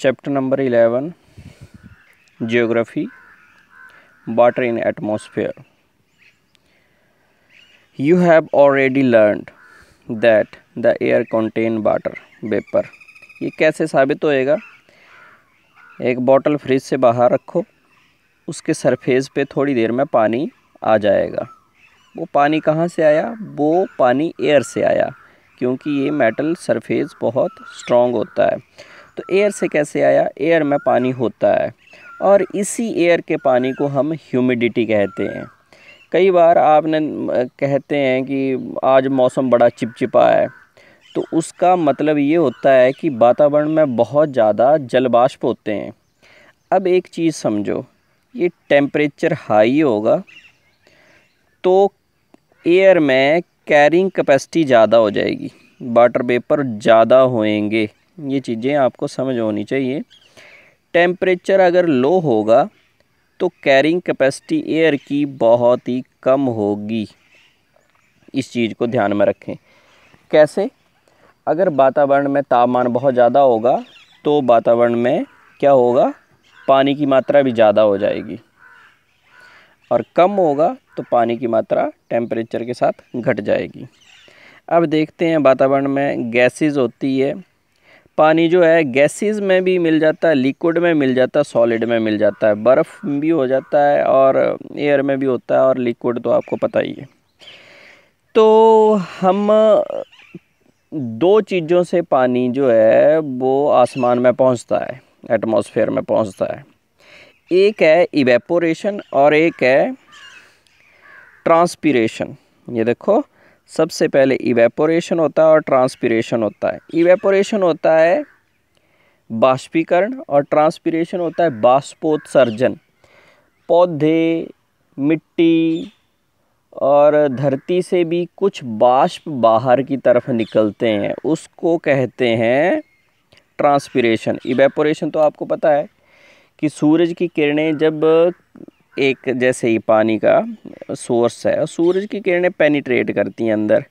chapter number eleven geography water in atmosphere you have already learned that the air contain water vapour ये कैसे साबित होएगा एक bottle fridge से बाहर रखो उसके सरफेस पे थोड़ी देर में पानी आ जाएगा वो पानी कहाँ से आया वो पानी एयर से आया क्योंकि ये मेटल सरफेस बहुत स्ट्रॉन्ग होता है तो एयर से कैसे आया एयर में पानी होता है और इसी एयर के पानी को हम ह्यूमिडिटी कहते हैं कई बार आपने कहते हैं कि आज मौसम बड़ा चिपचिपा है तो उसका मतलब ये होता है कि वातावरण में बहुत ज़्यादा जलवाष्प होते हैं अब एक चीज़ समझो ये टेम्परेचर हाई होगा तो एयर में कैरिंग कैपेसिटी ज़्यादा हो जाएगी वाटर वेपर ज़्यादा होएंगे ये चीज़ें आपको समझ होनी चाहिए टेम्परेचर अगर लो होगा तो कैरिंग कैपेसिटी एयर की बहुत ही कम होगी इस चीज़ को ध्यान में रखें कैसे अगर वातावरण में तापमान बहुत ज़्यादा होगा तो वातावरण में क्या होगा पानी की मात्रा भी ज़्यादा हो जाएगी और कम होगा तो पानी की मात्रा टेम्परेचर के साथ घट जाएगी अब देखते हैं वातावरण में गैसेस होती है पानी जो है गैसेस में भी मिल जाता है लिक्विड में मिल जाता है सॉलिड में मिल जाता है बर्फ़ भी हो जाता है और एयर में भी होता है और लिक्विड तो आपको पता ही है तो हम दो चीज़ों से पानी जो है वो आसमान में पहुंचता है एटमॉस्फेयर में पहुंचता है एक है इवेपोरेशन और एक है ट्रांसपीरेशन ये देखो सबसे पहले इवेपोरेशन होता है और ट्रांसपीरेशन होता है इवेपोरेशन होता है बाष्पीकरण और ट्रांसपीरेशन होता है बाष्पोत्सर्जन पौधे मिट्टी और धरती से भी कुछ बाष्प बाहर की तरफ निकलते हैं उसको कहते हैं ट्रांसपीरेशन इवेपोरेशन तो आपको पता है कि सूरज की किरणें जब एक जैसे ही पानी का सोर्स है सूरज की किरणें पेनिट्रेट करती हैं अंदर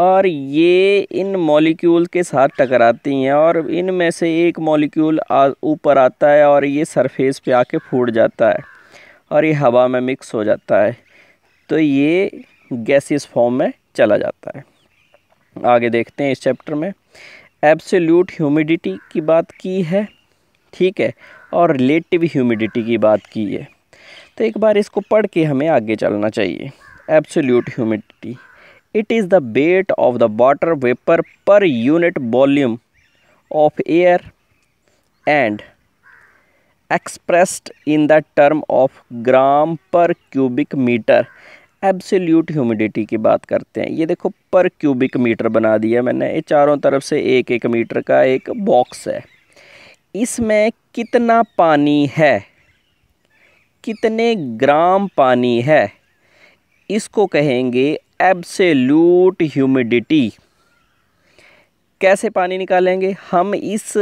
और ये इन मॉलिक्यूल के साथ टकराती हैं और इनमें से एक मॉलिक्यूल ऊपर आता है और ये सरफेस पे आके फूट जाता है और ये हवा में मिक्स हो जाता है तो ये गैसेस फॉर्म में चला जाता है आगे देखते हैं इस चैप्टर में एब्सोल्यूट ह्यूमिडिटी की बात की है ठीक है और रिलेटिव ह्यूमिडिटी की बात की है तो एक बार इसको पढ़ के हमें आगे चलना चाहिए absolute humidity it is the weight of the water vapour per unit volume of air and expressed in the term of gram per cubic metre absolute humidity की बात करते हैं ये देखो पर क्यूबिक मीटर बना दिया मैंने ये चारों तरफ से एक एक मीटर का एक बॉक्स है इसमें कितना पानी है कितने ग्राम पानी है इसको कहेंगे एब्सोल्यूट ह्यूमिडिटी कैसे पानी निकालेंगे हम इस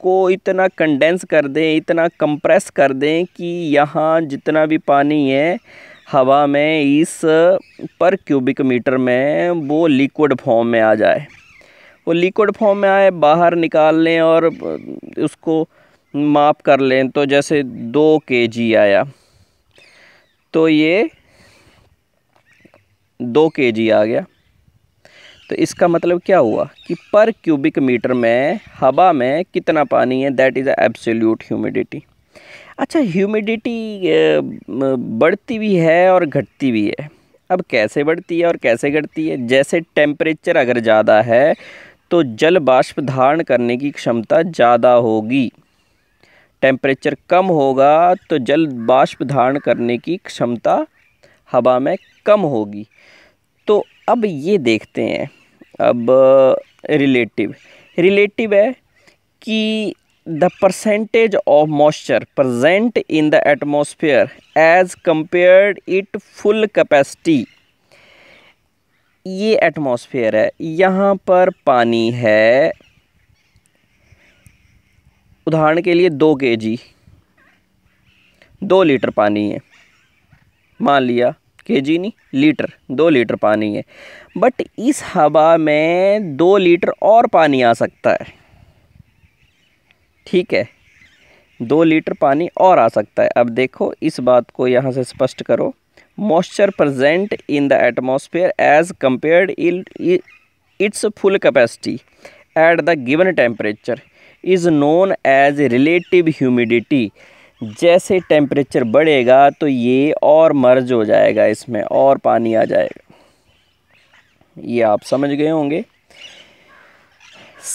को इतना कंडेंस कर दें इतना कंप्रेस कर दें कि यहाँ जितना भी पानी है हवा में इस पर क्यूबिक मीटर में वो लिक्विड फॉर्म में आ जाए वो लिक्विड फॉर्म में आए बाहर निकाल लें और उसको माप कर लें तो जैसे दो के जी आया तो ये दो के जी आ गया तो इसका मतलब क्या हुआ कि पर क्यूबिक मीटर में हवा में कितना पानी है दैट इज़ एब्सोल्यूट ह्यूमिडिटी अच्छा ह्यूमिडिटी बढ़ती भी है और घटती भी है अब कैसे बढ़ती है और कैसे घटती है जैसे टेम्परेचर अगर ज़्यादा है तो जल बाष्प धारण करने की क्षमता ज़्यादा होगी टेम्परेचर कम होगा तो जल बाष्प धारण करने की क्षमता हवा में कम होगी तो अब ये देखते हैं अब रिलेटिव रिलेटिव है कि the percentage of moisture present in the atmosphere as compared it full capacity ये एटमोसफियर है यहाँ पर पानी है उदाहरण के लिए दो के जी दो लीटर पानी है मान लिया के जी नहीं लीटर दो लीटर पानी है बट इस हवा में दो लीटर और पानी आ सकता है ठीक है दो लीटर पानी और आ सकता है अब देखो इस बात को यहाँ से स्पष्ट करो moisture present in the atmosphere as compare its full capacity at the given temperature is known as relative humidity जैसे टेम्परेचर बढ़ेगा तो ये और मर्ज हो जाएगा इसमें और पानी आ जाएगा ये आप समझ गए होंगे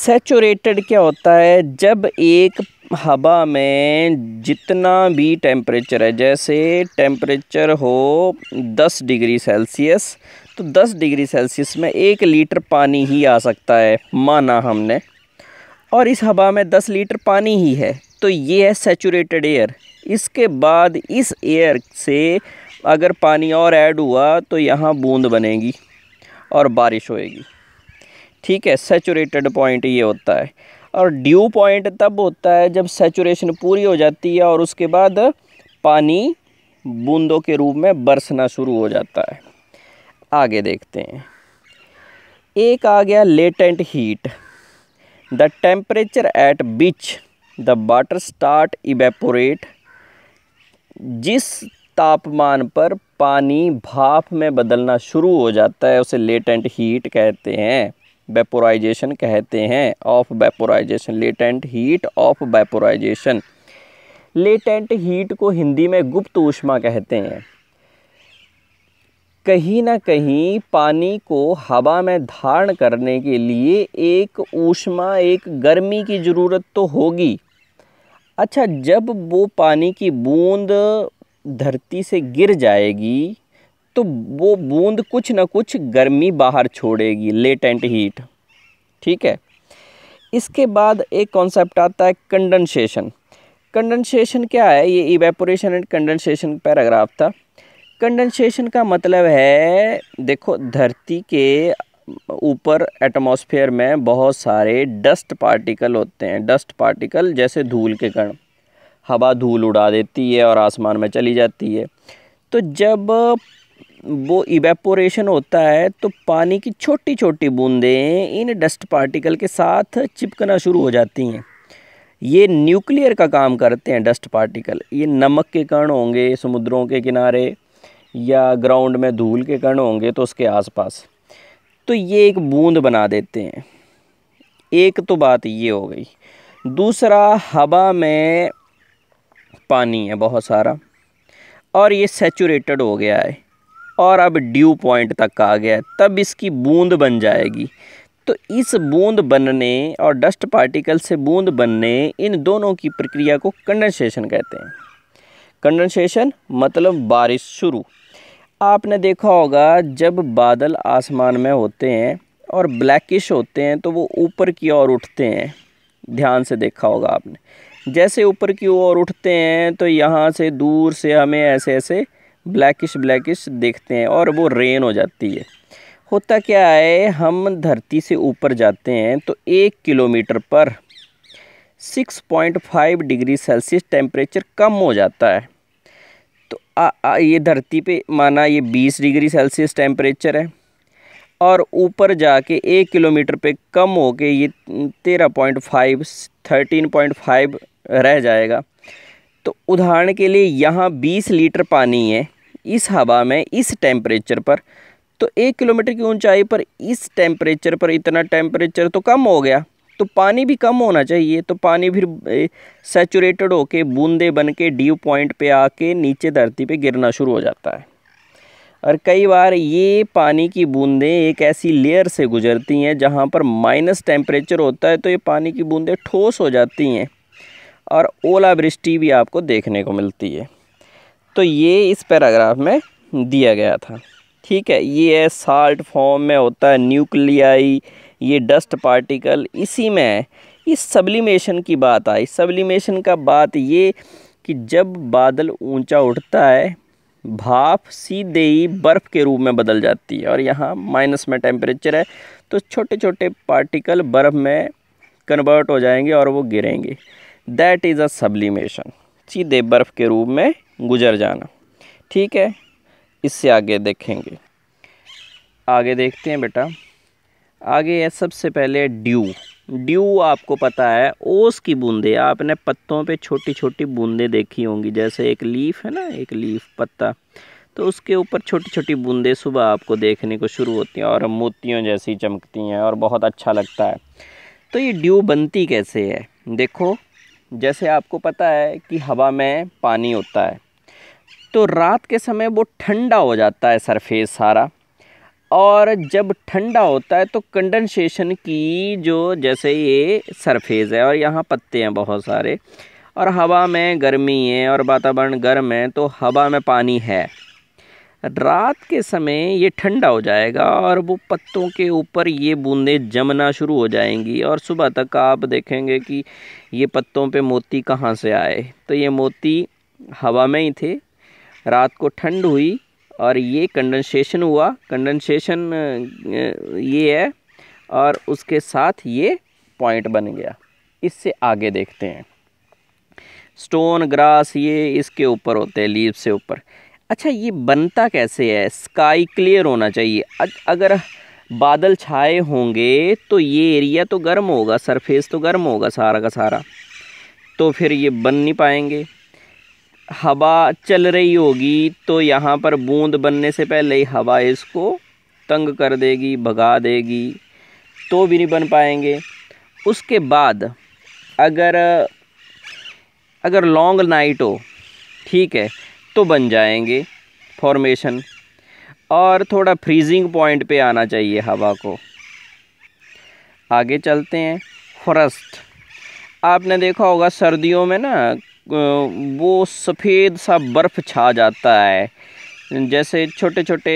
सेचूरेटेड क्या होता है जब एक हवा में जितना भी टेम्परेचर है जैसे टेम्परेचर हो 10 डिग्री सेल्सियस तो 10 डिग्री सेल्सियस में एक लीटर पानी ही आ सकता है माना हमने और इस हवा में 10 लीटर पानी ही है तो ये है सेचूरेटेड एयर इसके बाद इस एयर से अगर पानी और ऐड हुआ तो यहाँ बूंद बनेगी और बारिश होएगी ठीक है सेचूरेटेड पॉइंट ये होता है और ड्यू पॉइंट तब होता है जब सेचूरेशन पूरी हो जाती है और उसके बाद पानी बूंदों के रूप में बरसना शुरू हो जाता है आगे देखते हैं एक आ गया latent heat the temperature at which the water start evaporate जिस तापमान पर पानी भाप में बदलना शुरू हो जाता है उसे लेटेंट हीट कहते हैं वेपोराइजेशन कहते हैं of vaporisation latent heat of vaporisation latent heat को हिंदी में गुप्त ऊष्मा कहते हैं कहीं ना कहीं पानी को हवा में धारण करने के लिए एक ऊष्मा एक गर्मी की ज़रूरत तो होगी अच्छा जब वो पानी की बूंद धरती से गिर जाएगी तो वो बूंद कुछ ना कुछ गर्मी बाहर छोड़ेगी लेटेंट हीट ठीक है इसके बाद एक कॉन्सेप्ट आता है कंडेंसेशन कंडेंसेशन क्या है ये इवेपोरेशन एंड कंडेंसेशन पैराग्राफ था कंडेंसेशन का मतलब है देखो धरती के ऊपर एटमॉस्फेयर में बहुत सारे डस्ट पार्टिकल होते हैं डस्ट पार्टिकल जैसे धूल के कण हवा धूल उड़ा देती है और आसमान में चली जाती है तो जब वो इवेपोरेशन होता है तो पानी की छोटी छोटी बूंदें इन डस्ट पार्टिकल के साथ चिपकना शुरू हो जाती हैं ये न्यूक्लियर का काम करते हैं डस्ट पार्टिकल ये नमक के कण होंगे समुद्रों के किनारे या ग्राउंड में धूल के कण होंगे तो उसके आसपास तो ये एक बूंद बना देते हैं एक तो बात ये हो गई दूसरा हवा में पानी है बहुत सारा और ये सेचूरेटड हो गया है और अब ड्यू पॉइंट तक आ गया है तब इसकी बूंद बन जाएगी तो इस बूंद बनने और डस्ट पार्टिकल से बूंद बनने इन दोनों की प्रक्रिया को कंडेंसेशन कहते हैं कंडेंसेशन मतलब बारिश शुरू आपने देखा होगा जब बादल आसमान में होते हैं और ब्लैकिश होते हैं तो वो ऊपर की ओर उठते हैं ध्यान से देखा होगा आपने जैसे ऊपर की ओर उठते हैं तो यहाँ से दूर से हमें ऐसे ऐसे ब्लैकिश ब्लैकिश देखते हैं और वो रेन हो जाती है होता क्या है हम धरती से ऊपर जाते हैं तो एक किलोमीटर पर 6.5 डिग्री सेल्सियस टेम्परेचर कम हो जाता है आ, आ, ये धरती पे माना ये बीस डिग्री सेल्सियस टेम्परेचर है और ऊपर जाके एक किलोमीटर पे कम हो के ये तेरह point five thirteen point five रह जाएगा तो उदाहरण के लिए यहाँ बीस लीटर पानी है इस हवा में इस टेम्परेचर पर तो एक किलोमीटर की ऊंचाई पर इस टेम्परेचर पर इतना टेम्परेचर तो कम हो गया तो पानी भी कम होना चाहिए तो पानी फिर सेचूरेटेड होके बूंदे बन के ड्यू पॉइंट पे आके नीचे धरती पे गिरना शुरू हो जाता है और कई बार ये पानी की बूंदें एक ऐसी लेयर से गुजरती हैं जहाँ पर माइनस टेम्परेचर होता है तो ये पानी की बूंदें ठोस हो जाती हैं और ओलावृष्टि भी आपको देखने को मिलती है तो ये इस पैराग्राफ में दिया गया था ठीक है ये साल्ट फॉर्म में होता है न्यूक्लियाई ये डस्ट पार्टिकल इसी में है इस सब्लिमेशन की बात आई सब्लिमेशन का बात ये कि जब बादल ऊंचा उठता है भाप सीधे ही बर्फ़ के रूप में बदल जाती है और यहाँ माइनस में टेम्परेचर है तो छोटे छोटे पार्टिकल बर्फ़ में कन्वर्ट हो जाएंगे और वो गिरेंगे दैट इज़ अ सब्लिमेशन सीधे बर्फ़ के रूप में गुजर जाना ठीक है इससे आगे देखेंगे आगे देखते हैं बेटा आगे है सबसे पहले ड्यू ड्यू आपको पता है ओस की बूंदे आपने पत्तों पे छोटी छोटी बूंदे देखी होंगी जैसे एक लीफ है ना एक लीफ पत्ता तो उसके ऊपर छोटी छोटी बूंदे सुबह आपको देखने को शुरू होती हैं और मोतियों जैसी चमकती हैं और बहुत अच्छा लगता है तो ये ड्यू बनती कैसे है देखो जैसे आपको पता है कि हवा में पानी होता है तो रात के समय वो ठंडा हो जाता है सरफेस सारा और जब ठंडा होता है तो कंडेंसेशन की जो जैसे ये सरफेस है और यहाँ पत्ते हैं बहुत सारे और हवा में गर्मी है और वातावरण गर्म है तो हवा में पानी है रात के समय ये ठंडा हो जाएगा और वो पत्तों के ऊपर ये बूंदें जमना शुरू हो जाएंगी और सुबह तक आप देखेंगे कि ये पत्तों पे मोती कहाँ से आए तो ये मोती हवा में ही थे रात को ठंड हुई और ये कंडेंसेशन हुआ कंडेंसेशन ये है और उसके साथ ये पॉइंट बन गया इससे आगे देखते हैं स्टोन ग्रास ये इसके ऊपर होते हैं लीव से ऊपर अच्छा ये बनता कैसे है स्काई क्लियर होना चाहिए अगर बादल छाए होंगे तो ये एरिया तो गर्म होगा सरफेस तो गर्म होगा सारा का सारा तो फिर ये बन नहीं पाएंगे हवा चल रही होगी तो यहाँ पर बूंद बनने से पहले ही हवा इसको तंग कर देगी भगा देगी तो भी नहीं बन पाएंगे उसके बाद अगर अगर लॉन्ग नाइट हो ठीक है तो बन जाएंगे फॉर्मेशन और थोड़ा फ्रीजिंग पॉइंट पे आना चाहिए हवा को आगे चलते हैं फ्रस्ट आपने देखा होगा सर्दियों में ना वो सफ़ेद सा बर्फ़ छा जाता है जैसे छोटे छोटे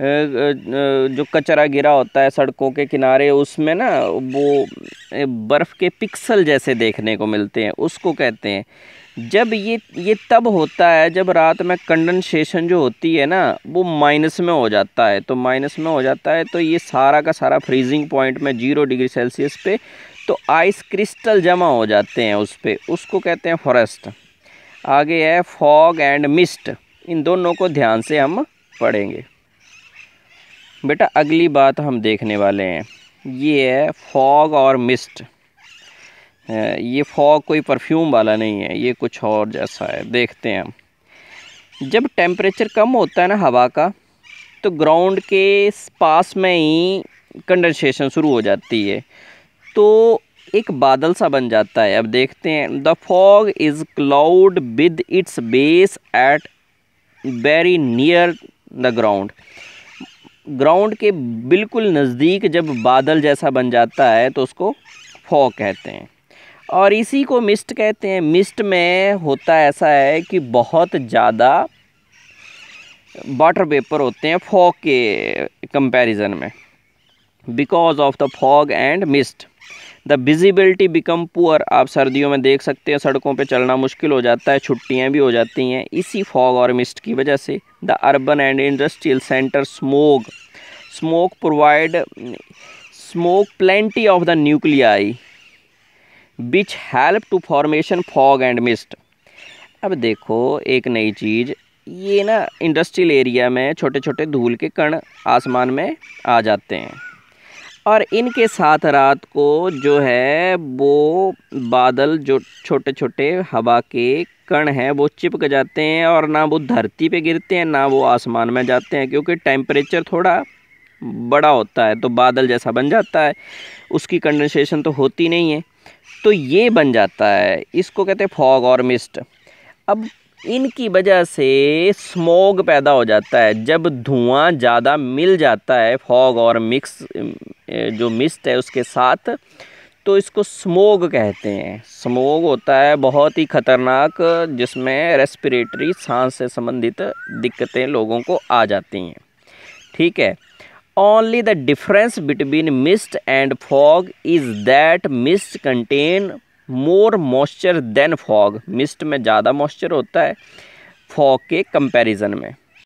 जो कचरा गिरा होता है सड़कों के किनारे उसमें ना वो बर्फ़ के पिक्सल जैसे देखने को मिलते हैं उसको कहते हैं जब ये ये तब होता है जब रात में कंडनसेशन जो होती है ना वो माइनस में हो जाता है तो माइनस में हो जाता है तो ये सारा का सारा फ्रीजिंग पॉइंट में जीरो डिग्री सेल्सियस पे तो आइस क्रिस्टल जमा हो जाते हैं उस पर उसको कहते हैं फॉरेस्ट आगे है फॉग एंड मिस्ट इन दोनों को ध्यान से हम पढ़ेंगे बेटा अगली बात हम देखने वाले हैं ये है फॉग और मिस्ट ये फॉग कोई परफ्यूम वाला नहीं है ये कुछ और जैसा है देखते हैं हम जब टेम्परेचर कम होता है ना हवा का तो ग्राउंड के पास में ही कंडेंसेशन शुरू हो जाती है तो एक बादल सा बन जाता है अब देखते हैं the fog is cloud with its base at very near the ground ground के बिल्कुल नज़दीक जब बादल जैसा बन जाता है तो उसको फॉग कहते हैं और इसी को मिस्ट कहते हैं मिस्ट में होता ऐसा है कि बहुत ज़्यादा वाटर पेपर होते हैं फॉग के कंपैरिजन में because of the fog and mist the visibility become poor आप सर्दियों में देख सकते हैं सड़कों पे चलना मुश्किल हो जाता है छुट्टियां भी हो जाती हैं इसी फॉग और मिस्ट की वजह से the urban and industrial centre smog smoke provide smoke plenty of the nuclei which help to formation fog and mist अब देखो एक नई चीज़ ये ना इंडस्ट्रियल एरिया में छोटे छोटे धूल के कण आसमान में आ जाते हैं और इनके साथ रात को जो है वो बादल जो छोटे छोटे हवा के कण हैं वो चिपक जाते हैं और ना वो धरती पे गिरते हैं ना वो आसमान में जाते हैं क्योंकि टेम्परेचर थोड़ा बड़ा होता है तो बादल जैसा बन जाता है उसकी कंडेंसेशन तो होती नहीं है तो ये बन जाता है इसको कहते हैं फॉग और मिस्ट अब इनकी वजह से स्मोग पैदा हो जाता है जब धुआं ज़्यादा मिल जाता है फॉग और मिक्स जो मिस्ट है उसके साथ तो इसको स्मोग कहते हैं स्मोग होता है बहुत ही ख़तरनाक जिसमें रेस्पिरेटरी सांस से संबंधित दिक्कतें लोगों को आ जाती हैं ठीक है only the difference between mist and fog is that mist contain more moisture than fog mist में ज़्यादा मॉइस्चर होता है फॉग के कंपैरिजन में